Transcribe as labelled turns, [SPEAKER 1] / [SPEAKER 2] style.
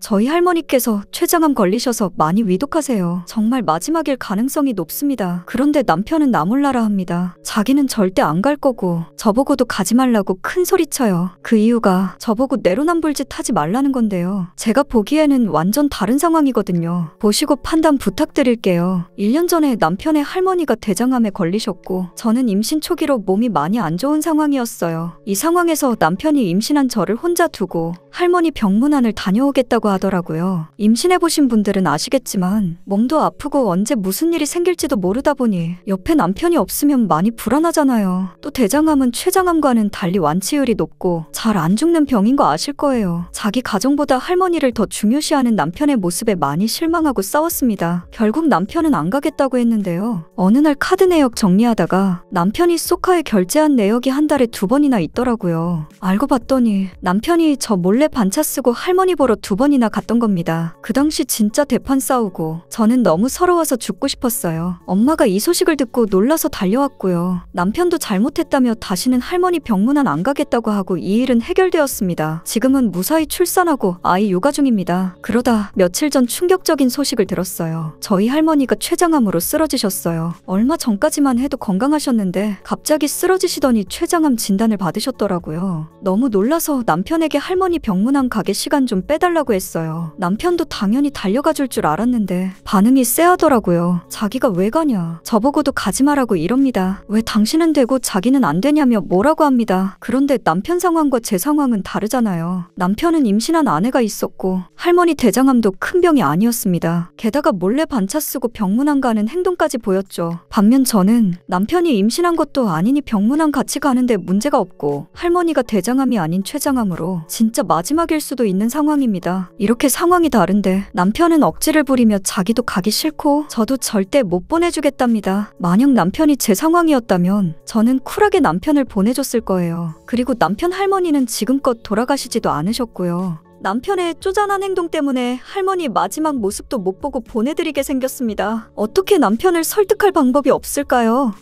[SPEAKER 1] 저희 할머니께서 췌장암 걸리셔서 많이 위독하세요. 정말 마지막일 가능성이 높습니다. 그런데 남편은 나 몰라라 합니다. 자기는 절대 안 갈 거고 저보고도 가지 말라고 큰 소리쳐요. 그 이유가 저보고 내로남불짓 하지 말라는 건데요. 제가 보기에는 완전 다른 상황이거든요. 보시고 판단 부탁드릴게요. 1년 전에 남편의 할머니가 대장암에 걸리셨고 저는 임신 초기로 몸이 많이 안 좋은 상황이었어요. 이 상황에서 남편이 임신한 저를 혼자 두고 할머니 병문안을 다녀오겠다고 하더라고요. 임신해보신 분들은 아시겠지만 몸도 아프고 언제 무슨 일이 생길지도 모르다 보니 옆에 남편이 없으면 많이 불안하잖아요. 또 대장암은 췌장암과는 달리 완치율이 높고 잘 안 죽는 병인 거 아실 거예요. 자기 가정보다 할머니를 더 중요시하는 남편의 모습에 많이 실망하고 싸웠습니다. 결국 남편은 안 가겠다고 했는데요. 어느 날 카드 내역 정리하다가 남편이 소카에 결제한 내역이 한 달에 두 번이나 있더라고요. 알고 봤더니 남편이 저 몰래 반차 쓰고 할머니 보러 두 번이나 번이나 갔던 겁니다. 그 당시 진짜 대판 싸우고 저는 너무 서러워서 죽고 싶었어요. 엄마가 이 소식을 듣고 놀라서 달려왔고요. 남편도 잘못했다며 다시는 할머니 병문안 안 가겠다고 하고 이 일은 해결되었습니다. 지금은 무사히 출산하고 아이 육아 중입니다. 그러다 며칠 전 충격적인 소식을 들었어요. 저희 할머니가 췌장암으로 쓰러지셨어요. 얼마 전까지만 해도 건강하셨는데 갑자기 쓰러지시더니 췌장암 진단을 받으셨더라고요. 너무 놀라서 남편에게 할머니 병문안 가게 시간 좀 빼달라고 했어요. 달어요 남편도 당연히 달려가 줄 줄 알았는데 반응이 쎄하더라고요. 자기가 왜 가냐. 저보고도 가지 말라고 이럽니다. 왜 당신은 되고 자기는 안 되냐며 뭐라고 합니다. 그런데 남편 상황과 제 상황은 다르잖아요. 남편은 임신한 아내가 있었고 할머니 대장암도 큰 병이 아니었습니다. 게다가 몰래 반차 쓰고 병문안 가는 행동까지 보였죠. 반면 저는 남편이 임신한 것도 아니니 병문안 같이 가는데 문제가 없고 할머니가 대장암이 아닌 췌장암으로 진짜 마지막일 수도 있는 상황입니다. 이렇게 상황이 다른데 남편은 억지를 부리며 자기도 가기 싫고 저도 절대 못 보내주겠답니다. 만약 남편이 제 상황이었다면 저는 쿨하게 남편을 보내줬을 거예요. 그리고 남편 할머니는 지금껏 돌아가시지도 않으셨고요. 남편의 쪼잔한 행동 때문에 할머니 마지막 모습도 못 보고 보내드리게 생겼습니다. 어떻게 남편을 설득할 방법이 없을까요?